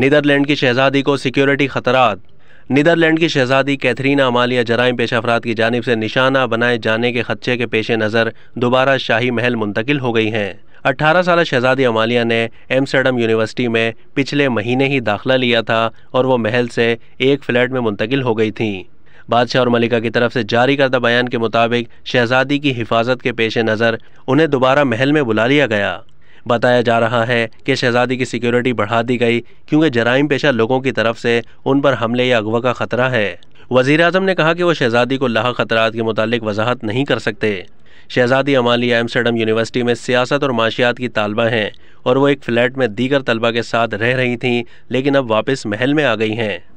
Netherlands की शहजादी को सिक्योरिटी खतरात नीदरलैंड की शहजादी कैथरीना अमालिया जराइम पेशा अफराद की जानब से निशाना बनाए जाने के खदशे के पेश नज़र दोबारा शाही महल मुंतकिल हो गई हैं अट्ठारह साल शहजादी अमालिया ने एम्स्टर्डम यूनिवर्सिटी में पिछले महीने ही दाखिला लिया था और वो महल से एक फ्लैट में मुंतकिल हो गई थी बादशाह और मलिका की तरफ से जारी करदा बयान के मुताबिक शहजादी की हिफाजत के पेश नज़र उन्हें दोबारा महल में बुला लिया गया बताया जा रहा है कि शहजादी की सिक्योरिटी बढ़ा दी गई क्योंकि जराइम पेशा लोगों की तरफ से उन पर हमले या अगवा का खतरा है वजीर अजम ने कहा कि वो शहजादी को लाह खतरात के मुतालिक वजाहत नहीं कर सकते शहजादी अमाली एम्स्टर्डम यूनिवर्सिटी में सियासत और माशियात की तलबा हैं और वो एक फ्लैट में दीगर तलबा के साथ रह रही थीं लेकिन अब वापस महल में आ गई हैं